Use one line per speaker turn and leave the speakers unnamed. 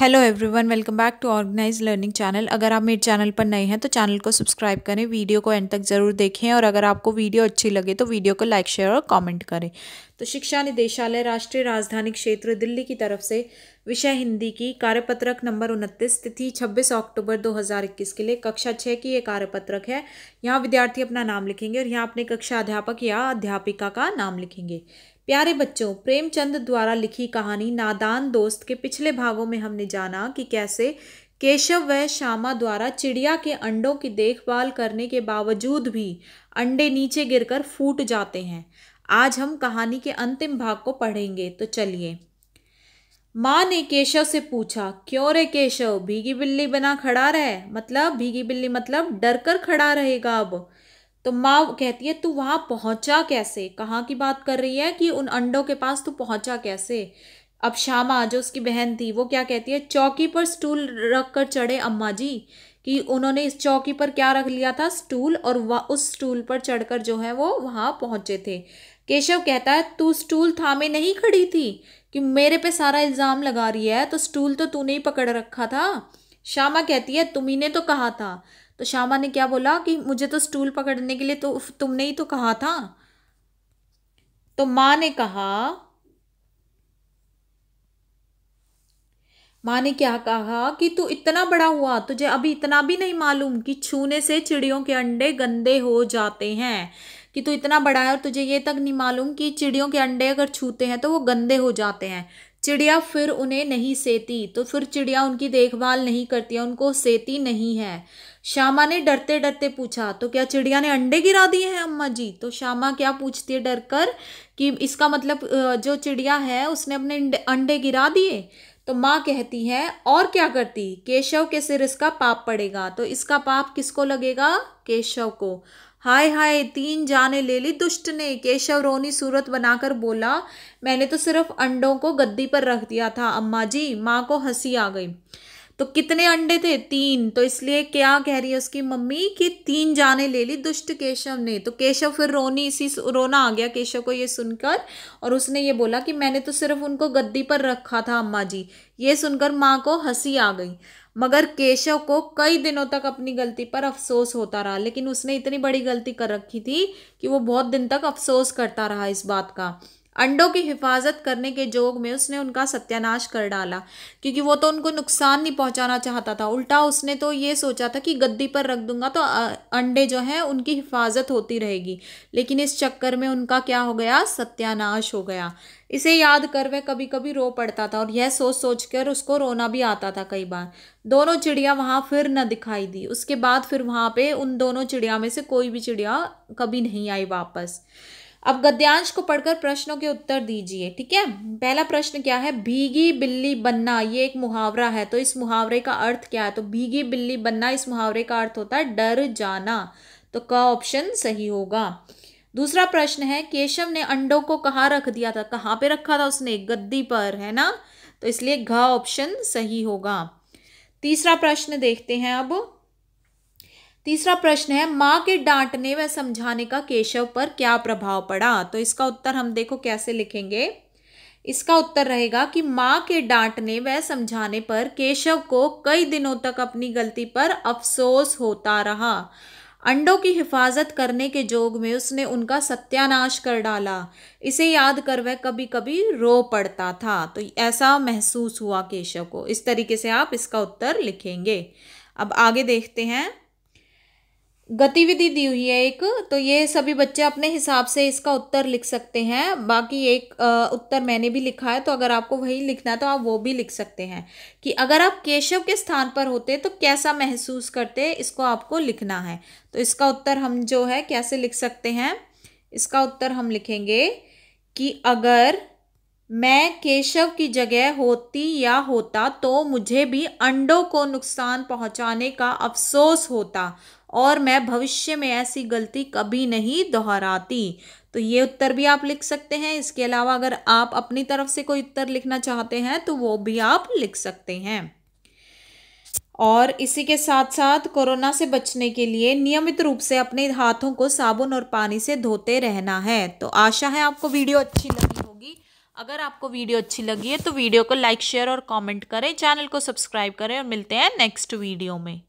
hello everyone welcome back to organize learning channel अगर आप मेरे चैनल पर नए हैं तो चैनल को सब्सक्राइब करें वीडियो को एंड तक ज़रूर देखें और अगर आपको वीडियो अच्छी लगे तो वीडियो को लाइक शेयर और कमेंट करें तो शिक्षा निदेशालय राष्ट्रीय राजधानी क्षेत्र दिल्ली की तरफ से विषय हिंदी की कार्यपत्रक नंबर उनतीस तिथि छब्बीस अक्टूबर दो के लिए कक्षा छः की ये कार्यपत्रक है यहाँ विद्यार्थी अपना नाम लिखेंगे और यहाँ अपने कक्षा अध्यापक या अध्यापिका का नाम लिखेंगे प्यारे बच्चों प्रेमचंद द्वारा लिखी कहानी नादान दोस्त के पिछले भागों में हमने जाना कि कैसे केशव व श्यामा द्वारा चिड़िया के अंडों की देखभाल करने के बावजूद भी अंडे नीचे गिरकर फूट जाते हैं आज हम कहानी के अंतिम भाग को पढ़ेंगे तो चलिए माँ ने केशव से पूछा क्यों रे केशव भीगी बिल्ली बना खड़ा रहे मतलब भीगी बिल्ली मतलब डर कर खड़ा रहेगा अब तो माँ कहती है तू वहाँ पहुँचा कैसे कहाँ की बात कर रही है कि उन अंडों के पास तू पहुँचा कैसे अब श्यामा जो उसकी बहन थी वो क्या कहती है चौकी पर स्टूल रख कर चढ़े अम्मा जी कि उन्होंने इस चौकी पर क्या रख लिया था स्टूल और वह उस स्टूल पर चढ़कर जो है वो वहाँ पहुँचे थे केशव कहता है तू स्टूल थामे नहीं खड़ी थी कि मेरे पे सारा इल्ज़ाम लगा रही है तो स्टूल तो तूने ही पकड़ रखा था श्यामा कहती है तुम्ही ने तो कहा था तो श्यामा ने क्या बोला कि मुझे तो स्टूल पकड़ने के लिए तो तुमने ही तो कहा था तो माँ ने कहा माँ ने क्या कहा कि तू इतना बड़ा हुआ तुझे अभी इतना भी नहीं मालूम कि छूने से चिड़ियों के अंडे गंदे हो जाते हैं कि तू इतना बड़ा है और तुझे ये तक नहीं मालूम कि चिड़ियों के अंडे अगर छूते हैं तो वो गंदे हो जाते हैं चिड़िया फिर उन्हें नहीं सेती तो फिर चिड़िया उनकी देखभाल नहीं करती है उनको सेती नहीं है श्यामा ने डरते डरते पूछा तो क्या चिड़िया ने अंडे गिरा दिए हैं अम्मा जी तो श्यामा क्या पूछती है डर कर कि इसका मतलब जो चिड़िया है उसने अपने अंडे गिरा दिए तो माँ कहती है और क्या करती केशव के सिर इसका पाप पड़ेगा तो इसका पाप किसको लगेगा केशव को हाय हाय तीन जाने ले ली दुष्ट ने केशव रोनी सूरत बनाकर बोला मैंने तो सिर्फ अंडों को गद्दी पर रख दिया था अम्मा जी माँ को हंसी आ गई तो कितने अंडे थे तीन तो इसलिए क्या कह रही है उसकी मम्मी कि तीन जाने ले ली दुष्ट केशव ने तो केशव फिर रोनी इसी रोना आ गया केशव को ये सुनकर और उसने ये बोला कि मैंने तो सिर्फ उनको गद्दी पर रखा था अम्मा जी ये सुनकर माँ को हंसी आ गई मगर केशव को कई दिनों तक अपनी गलती पर अफसोस होता रहा लेकिन उसने इतनी बड़ी गलती कर रखी थी कि वो बहुत दिन तक अफसोस करता रहा इस बात का अंडों की हिफाजत करने के जोग में उसने उनका सत्यानाश कर डाला क्योंकि वो तो उनको नुकसान नहीं पहुंचाना चाहता था उल्टा उसने तो ये सोचा था कि गद्दी पर रख दूंगा तो अंडे जो हैं उनकी हिफाजत होती रहेगी लेकिन इस चक्कर में उनका क्या हो गया सत्यानाश हो गया इसे याद कर वह कभी कभी रो पड़ता था और यह सोच सोच कर उसको रोना भी आता था कई बार दोनों चिड़िया वहाँ फिर न दिखाई दी उसके बाद फिर वहाँ पे उन दोनों चिड़िया में से कोई भी चिड़िया कभी नहीं आई वापस अब गद्यांश को पढ़कर प्रश्नों के उत्तर दीजिए ठीक है पहला प्रश्न क्या है भीगी बिल्ली बनना ये एक मुहावरा है तो इस मुहावरे का अर्थ क्या है तो भीगी बिल्ली बनना इस मुहावरे का अर्थ होता है डर जाना तो क ऑप्शन सही होगा दूसरा प्रश्न है केशव ने अंडों को कहाँ रख दिया था कहाँ पे रखा था उसने गद्दी पर है ना तो इसलिए घ ऑप्शन सही होगा तीसरा प्रश्न देखते हैं अब तीसरा प्रश्न है माँ के डांटने व समझाने का केशव पर क्या प्रभाव पड़ा तो इसका उत्तर हम देखो कैसे लिखेंगे इसका उत्तर रहेगा कि माँ के डांटने व समझाने पर केशव को कई दिनों तक अपनी गलती पर अफसोस होता रहा अंडों की हिफाजत करने के जोग में उसने उनका सत्यानाश कर डाला इसे याद कर वह कभी कभी रो पड़ता था तो ऐसा महसूस हुआ केशव को इस तरीके से आप इसका उत्तर लिखेंगे अब आगे देखते हैं गतिविधि दी हुई है एक तो ये सभी बच्चे अपने हिसाब से इसका उत्तर लिख सकते हैं बाकी एक उत्तर मैंने भी लिखा है तो अगर आपको वही लिखना है तो आप वो भी लिख सकते हैं कि अगर आप केशव के स्थान पर होते तो कैसा महसूस करते इसको आपको लिखना है तो इसका उत्तर हम जो है कैसे लिख सकते हैं इसका उत्तर हम लिखेंगे कि अगर मैं केशव की जगह होती या होता तो मुझे भी अंडों को नुकसान पहुंचाने का अफसोस होता और मैं भविष्य में ऐसी गलती कभी नहीं दोहराती तो ये उत्तर भी आप लिख सकते हैं इसके अलावा अगर आप अपनी तरफ से कोई उत्तर लिखना चाहते हैं तो वो भी आप लिख सकते हैं और इसी के साथ साथ कोरोना से बचने के लिए नियमित रूप से अपने हाथों को साबुन और पानी से धोते रहना है तो आशा है आपको वीडियो अच्छी लगी होगी अगर आपको वीडियो अच्छी लगी है तो वीडियो को लाइक शेयर और कमेंट करें चैनल को सब्सक्राइब करें और मिलते हैं नेक्स्ट वीडियो में